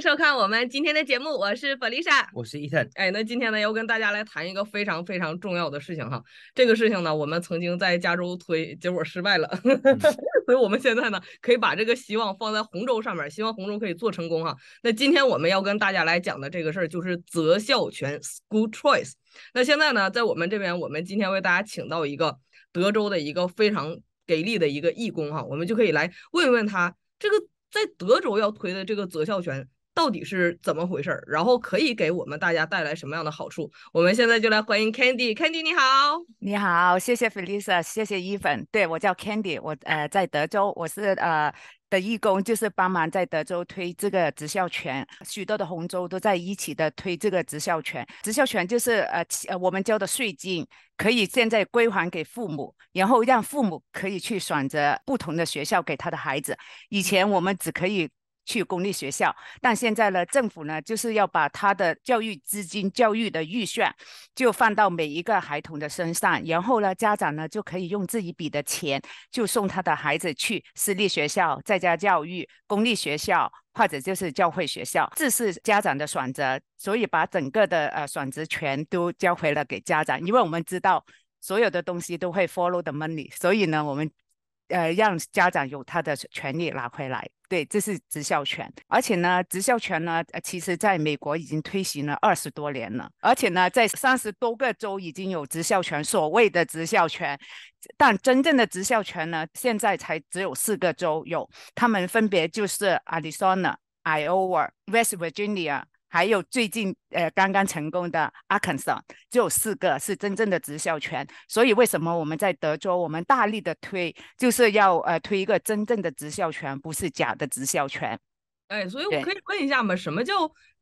收看我们今天的节目，我是弗丽莎，我是伊森。哎，那今天呢，要跟大家来谈一个非常非常重要的事情哈。这个事情呢，我们曾经在加州推，结果失败了，所以我们现在呢，可以把这个希望放在洪州上面，希望洪州可以做成功哈。那今天我们要跟大家来讲的这个事儿，就是择校权 （school choice）。那现在呢，在我们这边，我们今天为大家请到一个德州的一个非常给力的一个义工哈，我们就可以来问问他这个在德州要推的这个择校权。到底是怎么回事儿？然后可以给我们大家带来什么样的好处？我们现在就来欢迎 Candy，Candy 你好，你好，谢谢 Felisa，谢谢一粉。对我叫 Candy，我呃在德州，我是呃的义工，就是帮忙在德州推这个职校权。许多的红州都在一起的推这个职校权。职校权就是呃呃，我们交的税金可以现在归还给父母，然后让父母可以去选择不同的学校给他的孩子。以前我们只可以。去公立学校，但现在呢，政府呢，就是要把他的教育资金、教育的预算，就放到每一个孩童的身上，然后呢，家长呢就可以用这一笔的钱，就送他的孩子去私立学校、在家教育、公立学校或者就是教会学校，这是家长的选择，所以把整个的呃选择权都交回了给家长，因为我们知道所有的东西都会 follow the money，所以呢，我们呃让家长有他的权利拿回来。对，这是直销权，而且呢，直销权呢，其实在美国已经推行了二十多年了，而且呢，在三十多个州已经有直销权。所谓的直销权，但真正的直销权呢，现在才只有四个州有，他们分别就是 Arizona、Iowa、West Virginia、还有最近呃刚刚成功的阿肯色，就四个是真正的直销权，所以为什么我们在德州我们大力的推，就是要呃推一个真正的直销权，不是假的直销权。哎，所以我可以问一下吗？什么叫？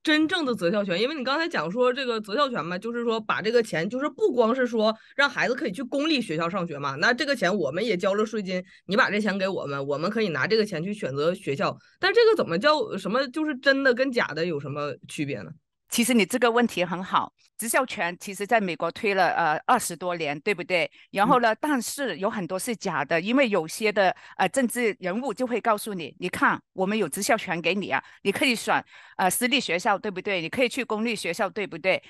真正的择校权，因为你刚才讲说这个择校权嘛，就是说把这个钱，就是不光是说让孩子可以去公立学校上学嘛，那这个钱我们也交了税金，你把这钱给我们，我们可以拿这个钱去选择学校，但这个怎么叫什么，就是真的跟假的有什么区别呢？其实你这个问题很好，职校权其实在美国推了呃二十多年，对不对？然后呢，但是有很多是假的，因为有些的呃政治人物就会告诉你，你看我们有职校权给你啊，你可以选呃私立学校，对不对？你可以去公立学校，对不对？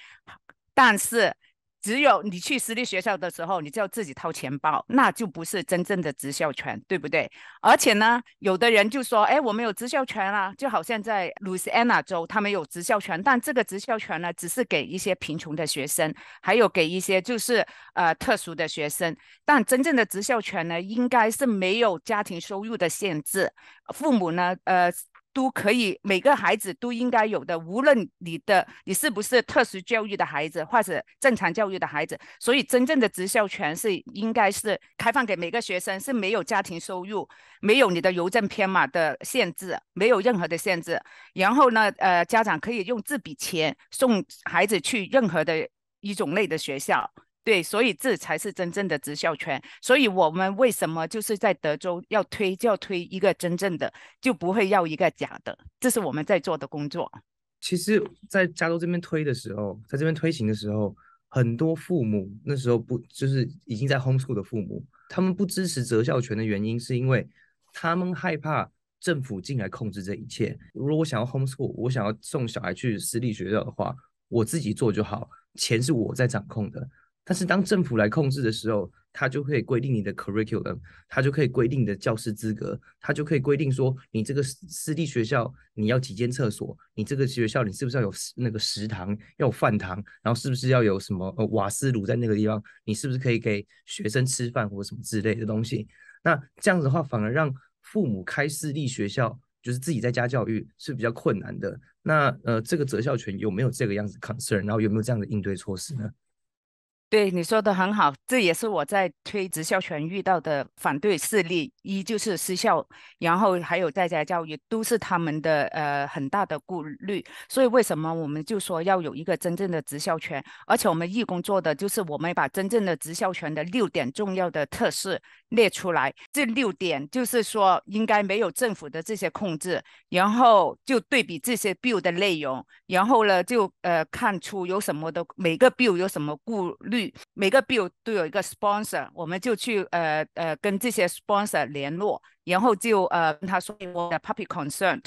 但是。只有你去私立学校的时候，你就要自己掏钱包，那就不是真正的职校权，对不对？而且呢，有的人就说，哎，我们有职校权啦，就好像在 Louisiana 州，他们有职校权，但这个职校权呢，只是给一些贫穷的学生，还有给一些就是呃特殊的学生，但真正的职校权呢，应该是没有家庭收入的限制，父母呢，呃。都可以，每个孩子都应该有的，无论你的你是不是特殊教育的孩子，或者正常教育的孩子。所以，真正的职校权是应该是开放给每个学生，是没有家庭收入、没有你的邮政编码的限制，没有任何的限制。然后呢，呃，家长可以用这笔钱送孩子去任何的一种类的学校。对，所以这才是真正的择校权。所以我们为什么就是在德州要推就要推一个真正的，就不会要一个假的，这是我们在做的工作。其实，在加州这边推的时候，在这边推行的时候，很多父母那时候不就是已经在 homeschool 的父母，他们不支持择校权的原因，是因为他们害怕政府进来控制这一切。如果我想要 homeschool，我想要送小孩去私立学校的话，我自己做就好，钱是我在掌控的。但是当政府来控制的时候，他就可以规定你的 curriculum，他就可以规定你的教师资格，他就可以规定说你这个私立学校你要几间厕所，你这个学校你是不是要有那个食堂要有饭堂，然后是不是要有什么呃瓦斯炉在那个地方，你是不是可以给学生吃饭或者什么之类的东西？那这样子的话，反而让父母开私立学校就是自己在家教育是比较困难的。那呃，这个择校权有没有这个样子 concern，然后有没有这样的应对措施呢？对你说的很好，这也是我在推职校权遇到的反对势力。一就是私校，然后还有在家教育，都是他们的呃很大的顾虑。所以为什么我们就说要有一个真正的职校权？而且我们义工做的就是，我们把真正的职校权的六点重要的特色列出来。这六点就是说，应该没有政府的这些控制，然后就对比这些 bill 的内容，然后呢就呃看出有什么的每个 bill 有什么顾虑。每个 bill 都有一个 sponsor，我们就去呃呃跟这些 sponsor 联络，然后就呃跟他说我的 public concern，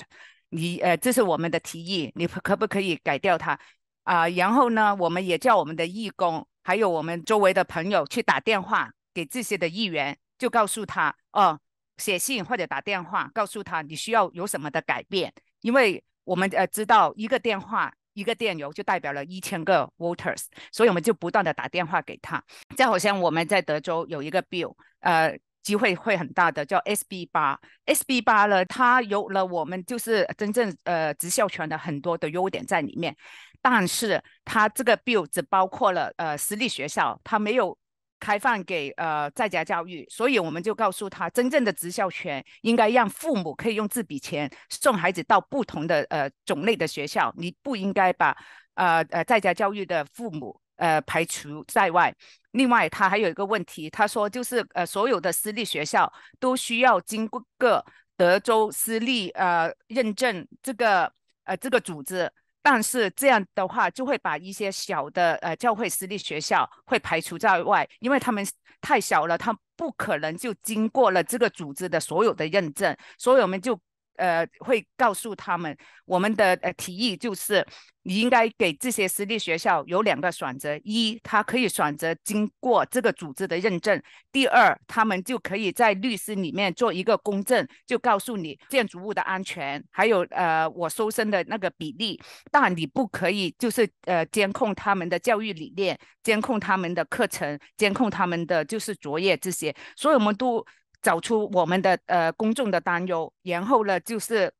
你呃这是我们的提议，你可不可以改掉它啊？然后呢，我们也叫我们的义工，还有我们周围的朋友去打电话给这些的议员，就告诉他哦，写信或者打电话告诉他你需要有什么的改变，因为我们呃知道一个电话。一个电流就代表了一千个 v o e r s 所以我们就不断的打电话给他。再好像我们在德州有一个 bill，呃，机会会很大的，叫 SB 八，SB 八了，它有了我们就是真正呃职校权的很多的优点在里面，但是它这个 bill 只包括了呃私立学校，它没有。开放给呃在家教育，所以我们就告诉他，真正的职校权应该让父母可以用这笔钱送孩子到不同的呃种类的学校，你不应该把呃呃在家教育的父母呃排除在外。另外，他还有一个问题，他说就是呃所有的私立学校都需要经过个德州私立呃认证这个呃这个组织。但是这样的话，就会把一些小的呃教会私立学校会排除在外，因为他们太小了，他不可能就经过了这个组织的所有的认证，所以我们就。呃，会告诉他们，我们的呃提议就是，你应该给这些私立学校有两个选择：一，他可以选择经过这个组织的认证；第二，他们就可以在律师里面做一个公证，就告诉你建筑物的安全，还有呃我收生的那个比例。但你不可以，就是呃监控他们的教育理念，监控他们的课程，监控他们的就是作业这些。所以我们都。找出我们的呃公众的担忧，然后呢，就是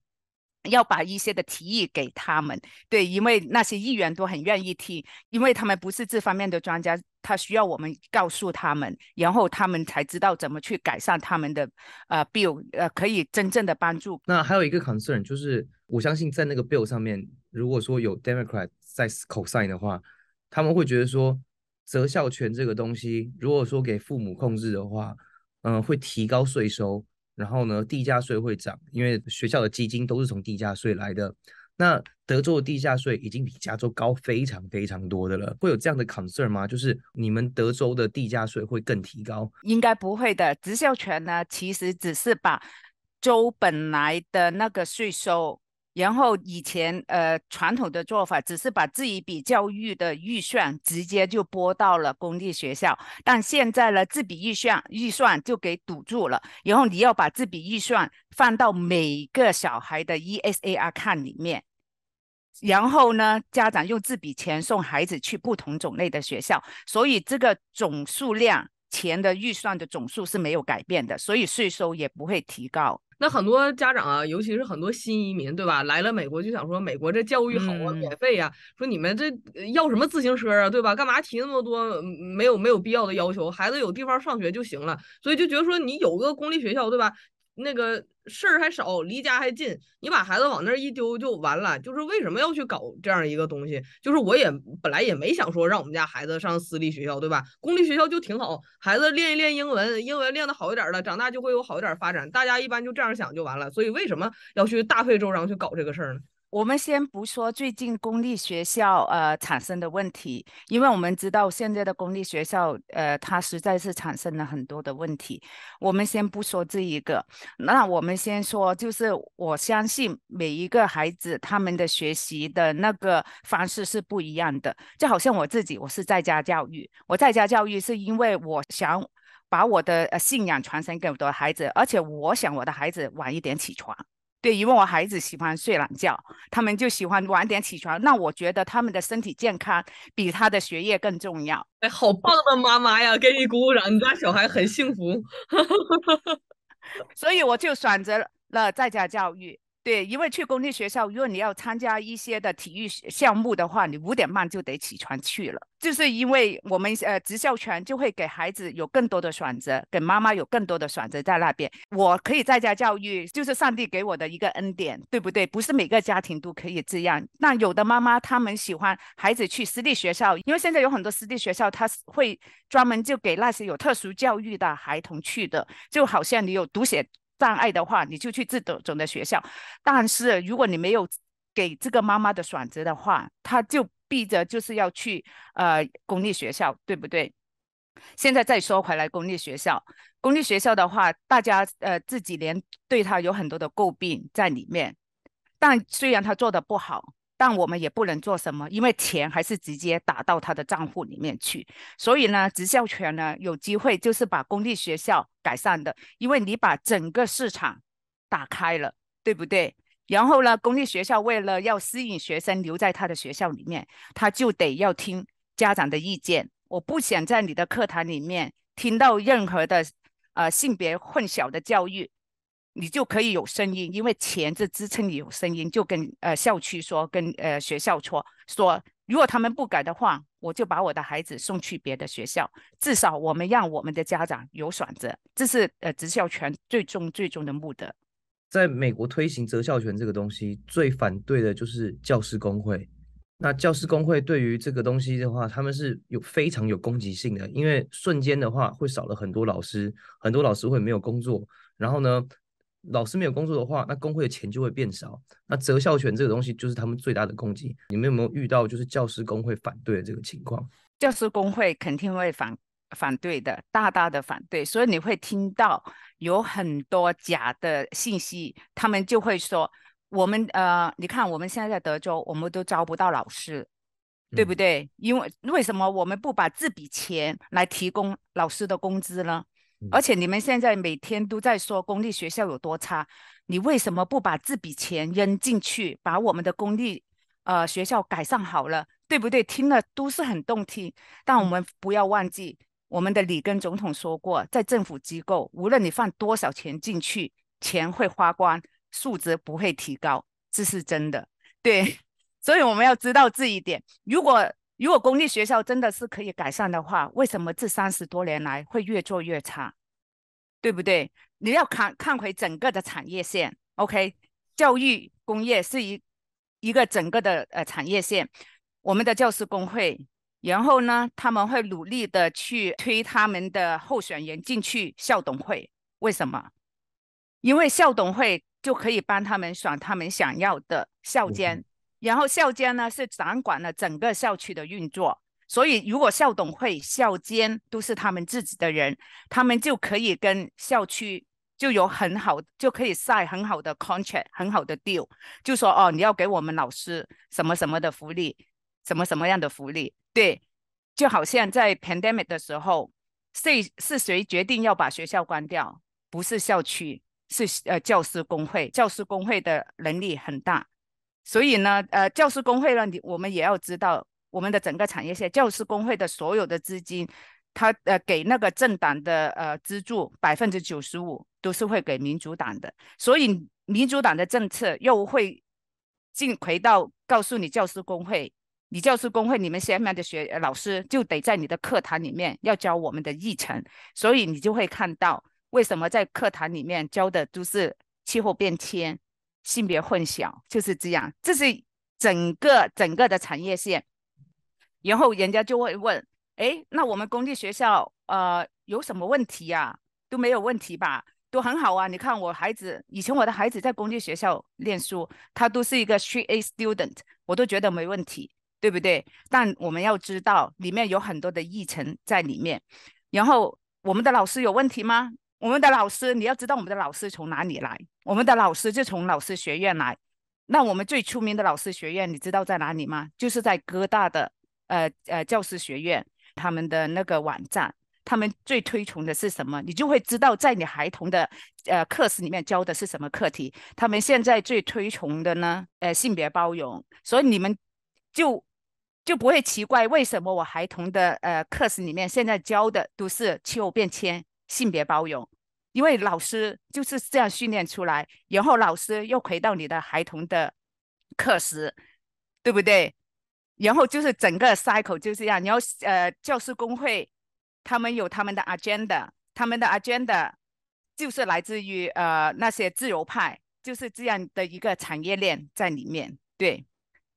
要把一些的提议给他们，对，因为那些议员都很愿意听，因为他们不是这方面的专家，他需要我们告诉他们，然后他们才知道怎么去改善他们的呃 bill，呃，可以真正的帮助。那还有一个 concern 就是，我相信在那个 bill 上面，如果说有 Democrat 在口 sign 的话，他们会觉得说择校权这个东西，如果说给父母控制的话，嗯，会提高税收，然后呢，地价税会涨，因为学校的基金都是从地价税来的。那德州的地价税已经比加州高非常非常多的了，会有这样的 concern 吗？就是你们德州的地价税会更提高？应该不会的，职校权呢，其实只是把州本来的那个税收。然后以前呃传统的做法只是把这一笔教育的预算直接就拨到了公立学校，但现在呢这笔预算预算就给堵住了，然后你要把这笔预算放到每个小孩的 ESAR 看里面，然后呢家长用这笔钱送孩子去不同种类的学校，所以这个总数量钱的预算的总数是没有改变的，所以税收也不会提高。那很多家长啊，尤其是很多新移民，对吧？来了美国就想说，美国这教育好啊，免费呀。说你们这要什么自行车啊，对吧？干嘛提那么多没有没有必要的要求？孩子有地方上学就行了。所以就觉得说，你有个公立学校，对吧？那个。事儿还少，离家还近，你把孩子往那儿一丢就完了。就是为什么要去搞这样一个东西？就是我也本来也没想说让我们家孩子上私立学校，对吧？公立学校就挺好，孩子练一练英文，英文练得好一点了，长大就会有好一点发展。大家一般就这样想就完了。所以为什么要去大费周章去搞这个事儿呢？我们先不说最近公立学校呃产生的问题，因为我们知道现在的公立学校呃它实在是产生了很多的问题。我们先不说这一个，那我们先说，就是我相信每一个孩子他们的学习的那个方式是不一样的。就好像我自己，我是在家教育，我在家教育是因为我想把我的信仰传承给我的孩子，而且我想我的孩子晚一点起床。对，因为我孩子喜欢睡懒觉，他们就喜欢晚点起床。那我觉得他们的身体健康比他的学业更重要。哎，好棒的妈妈呀，给你鼓鼓掌！你家小孩很幸福。所以我就选择了在家教育。对，因为去公立学校，如果你要参加一些的体育项目的话，你五点半就得起床去了。就是因为我们呃职校权就会给孩子有更多的选择，给妈妈有更多的选择在那边。我可以在家教育，就是上帝给我的一个恩典，对不对？不是每个家庭都可以这样。那有的妈妈他们喜欢孩子去私立学校，因为现在有很多私立学校，他会专门就给那些有特殊教育的孩童去的，就好像你有读写。障碍的话，你就去这种种的学校。但是如果你没有给这个妈妈的选择的话，她就逼着就是要去呃公立学校，对不对？现在再说回来，公立学校，公立学校的话，大家呃这几年对他有很多的诟病在里面。但虽然他做的不好。但我们也不能做什么，因为钱还是直接打到他的账户里面去。所以呢，职校权呢，有机会就是把公立学校改善的，因为你把整个市场打开了，对不对？然后呢，公立学校为了要吸引学生留在他的学校里面，他就得要听家长的意见。我不想在你的课堂里面听到任何的呃性别混淆的教育。你就可以有声音，因为钱是支撑你有声音，就跟呃校区说，跟呃学校说，说如果他们不改的话，我就把我的孩子送去别的学校。至少我们让我们的家长有选择，这是呃择校权最终最终的目的。在美国推行择校权这个东西，最反对的就是教师工会。那教师工会对于这个东西的话，他们是有非常有攻击性的，因为瞬间的话会少了很多老师，很多老师会没有工作，然后呢？老师没有工作的话，那工会的钱就会变少。那择校权这个东西就是他们最大的攻击。你们有没有遇到就是教师工会反对的这个情况？教师工会肯定会反反对的，大大的反对。所以你会听到有很多假的信息，他们就会说：“我们呃，你看我们现在在德州，我们都招不到老师，对不对？因为为什么我们不把这笔钱来提供老师的工资呢？”而且你们现在每天都在说公立学校有多差，你为什么不把这笔钱扔进去，把我们的公立呃学校改善好了，对不对？听了都是很动听，但我们不要忘记，我们的里根总统说过，在政府机构，无论你放多少钱进去，钱会花光，素质不会提高，这是真的。对，所以我们要知道这一点。如果如果公立学校真的是可以改善的话，为什么这三十多年来会越做越差，对不对？你要看看回整个的产业线，OK，教育工业是一一个整个的呃产业线，我们的教师工会，然后呢，他们会努力的去推他们的候选人进去校董会，为什么？因为校董会就可以帮他们选他们想要的校监。然后校监呢是掌管了整个校区的运作，所以如果校董会、校监都是他们自己的人，他们就可以跟校区就有很好，就可以晒很好的 contract、很好的 deal，就说哦，你要给我们老师什么什么的福利，什么什么样的福利？对，就好像在 pandemic 的时候，谁是谁决定要把学校关掉？不是校区，是呃教师工会，教师工会的能力很大。所以呢，呃，教师工会呢，你我们也要知道我们的整个产业线，教师工会的所有的资金，他呃给那个政党的呃资助百分之九十五都是会给民主党的，所以民主党的政策又会进回到告诉你教师工会，你教师工会你们下面的学老师就得在你的课堂里面要教我们的议程，所以你就会看到为什么在课堂里面教的都是气候变迁。性别混淆就是这样，这是整个整个的产业线。然后人家就会问：哎，那我们公立学校呃有什么问题呀？都没有问题吧？都很好啊！你看我孩子以前我的孩子在公立学校念书，他都是一个 Street A student，我都觉得没问题，对不对？但我们要知道里面有很多的议程在里面。然后我们的老师有问题吗？我们的老师，你要知道我们的老师从哪里来。我们的老师就从老师学院来。那我们最出名的老师学院，你知道在哪里吗？就是在哥大的呃呃教师学院，他们的那个网站，他们最推崇的是什么？你就会知道，在你孩童的呃课时里面教的是什么课题。他们现在最推崇的呢，呃，性别包容。所以你们就就不会奇怪，为什么我孩童的呃课时里面现在教的都是气候变迁。性别包容，因为老师就是这样训练出来，然后老师又回到你的孩童的课时，对不对？然后就是整个 cycle 就是这样，然后呃，教师工会他们有他们的 agenda，他们的 agenda 就是来自于呃那些自由派，就是这样的一个产业链在里面。对，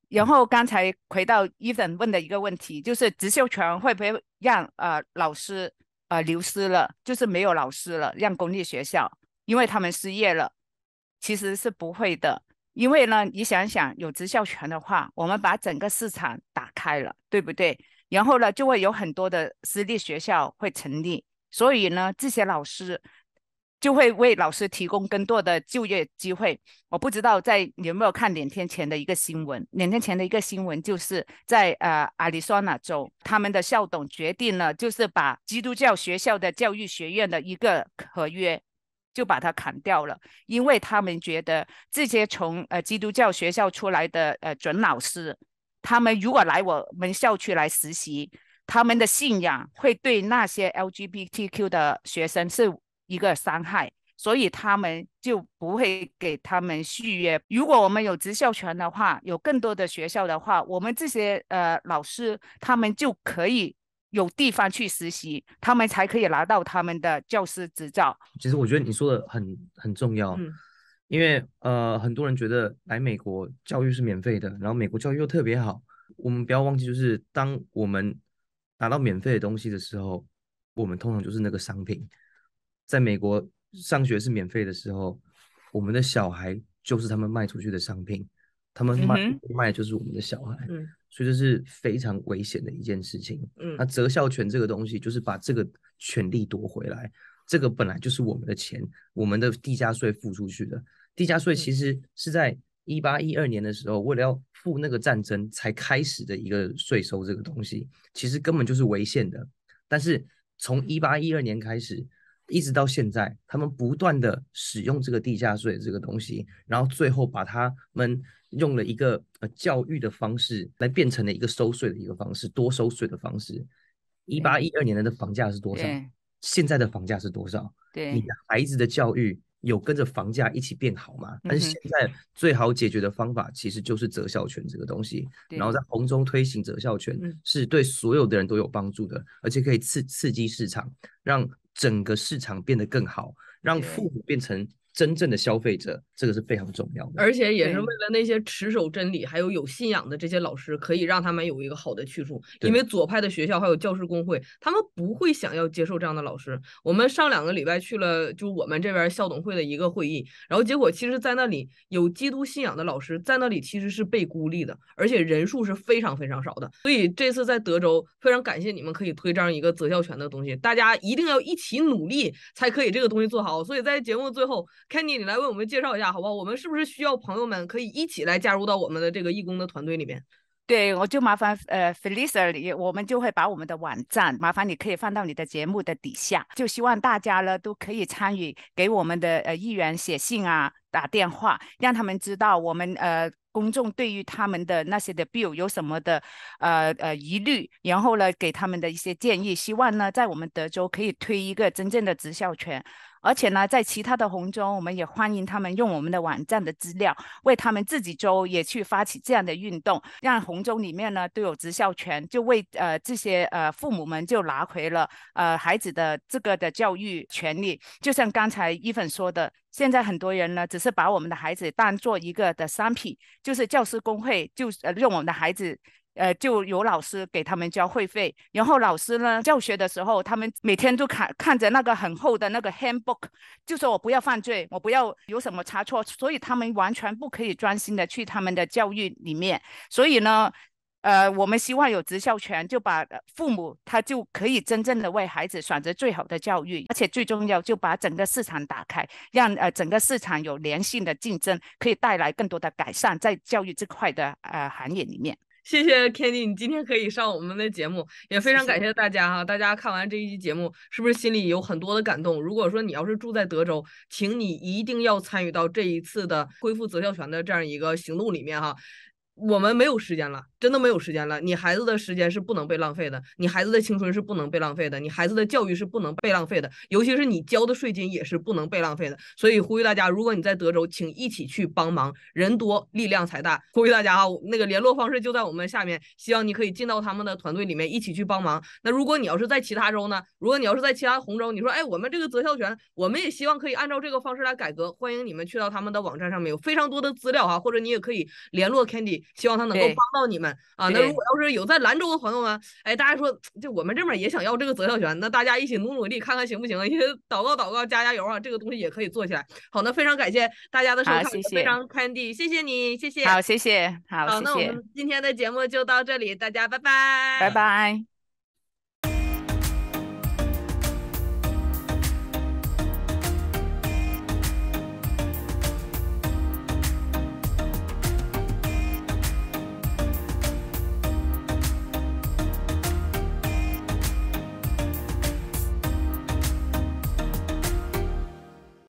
然后刚才回到伊粉问的一个问题，就是植秀权会不会让呃老师？啊，流失了就是没有老师了，让公立学校，因为他们失业了，其实是不会的，因为呢，你想想有职校权的话，我们把整个市场打开了，对不对？然后呢，就会有很多的私立学校会成立，所以呢，这些老师。就会为老师提供更多的就业机会。我不知道在有没有看两天前的一个新闻。两天前的一个新闻就是在呃阿利桑那州，他们的校董决定了就是把基督教学校的教育学院的一个合约就把它砍掉了，因为他们觉得这些从呃基督教学校出来的呃准老师，他们如果来我们校区来实习，他们的信仰会对那些 LGBTQ 的学生是。一个伤害，所以他们就不会给他们续约。如果我们有职校权的话，有更多的学校的话，我们这些呃老师，他们就可以有地方去实习，他们才可以拿到他们的教师执照。其实我觉得你说的很很重要，嗯，因为呃很多人觉得来美国教育是免费的，然后美国教育又特别好。我们不要忘记，就是当我们拿到免费的东西的时候，我们通常就是那个商品。在美国上学是免费的时候，我们的小孩就是他们卖出去的商品，他们卖卖就是我们的小孩，所以这是非常危险的一件事情。嗯，那择校权这个东西，就是把这个权利夺回来，这个本来就是我们的钱，我们的地价税付出去的。地价税其实是在一八一二年的时候，为了要付那个战争才开始的一个税收，这个东西其实根本就是违宪的。但是从一八一二年开始。一直到现在，他们不断的使用这个地价税这个东西，然后最后把他们用了一个呃教育的方式，来变成了一个收税的一个方式，多收税的方式。一八一二年的房价是多少？现在的房价是多少？对，孩子的教育有跟着房价一起变好吗？但是现在最好解决的方法其实就是择校权这个东西，然后在红中推行择校权是对所有的人都有帮助的，而且可以刺刺激市场，让。整个市场变得更好，让父母变成。真正的消费者，这个是非常重要的，而且也是为了那些持守真理还有有信仰的这些老师，可以让他们有一个好的去处。因为左派的学校还有教师工会，他们不会想要接受这样的老师。我们上两个礼拜去了，就我们这边校董会的一个会议，然后结果其实，在那里有基督信仰的老师，在那里其实是被孤立的，而且人数是非常非常少的。所以这次在德州，非常感谢你们可以推这样一个择校权的东西，大家一定要一起努力才可以这个东西做好。所以在节目最后。Kenny，你来为我们介绍一下，好不好？我们是不是需要朋友们可以一起来加入到我们的这个义工的团队里面？对，我就麻烦呃，Felicia 我们就会把我们的网站，麻烦你可以放到你的节目的底下。就希望大家呢都可以参与，给我们的呃议员写信啊，打电话，让他们知道我们呃公众对于他们的那些的 bill 有什么的呃呃疑虑，然后呢给他们的一些建议。希望呢在我们德州可以推一个真正的职校权。而且呢，在其他的红州，我们也欢迎他们用我们的网站的资料，为他们自己州也去发起这样的运动，让红州里面呢都有职校权，就为呃这些呃父母们就拿回了呃孩子的这个的教育权利。就像刚才伊粉说的，现在很多人呢只是把我们的孩子当做一个的商品，就是教师工会就呃、用我们的孩子。呃，就有老师给他们交会费，然后老师呢教学的时候，他们每天都看看着那个很厚的那个 handbook，就说我不要犯罪，我不要有什么差错，所以他们完全不可以专心的去他们的教育里面。所以呢，呃，我们希望有职校权，就把父母他就可以真正的为孩子选择最好的教育，而且最重要就把整个市场打开，让呃整个市场有良性的竞争，可以带来更多的改善在教育这块的呃行业里面。谢谢 Candy，你今天可以上我们的节目，也非常感谢大家哈。大家看完这一期节目，是不是心里有很多的感动？如果说你要是住在德州，请你一定要参与到这一次的恢复择校权的这样一个行动里面哈。我们没有时间了，真的没有时间了。你孩子的时间是不能被浪费的，你孩子的青春是不能被浪费的，你孩子的教育是不能被浪费的，尤其是你交的税金也是不能被浪费的。所以呼吁大家，如果你在德州，请一起去帮忙，人多力量才大。呼吁大家啊，那个联络方式就在我们下面，希望你可以进到他们的团队里面一起去帮忙。那如果你要是在其他州呢？如果你要是在其他红州，你说哎，我们这个择校权，我们也希望可以按照这个方式来改革，欢迎你们去到他们的网站上面有非常多的资料啊，或者你也可以联络 Candy。希望他能够帮到你们啊！那如果要是有在兰州的朋友们，哎，大家说就我们这边也想要这个择校权，那大家一起努努力看看行不行？一些祷告祷告，加加油啊！这个东西也可以做起来。好，那非常感谢大家的收看，非常 k i n d y 谢谢你，谢谢，好，谢谢，好，那我们今天的节目就到这里，大家拜拜，拜拜。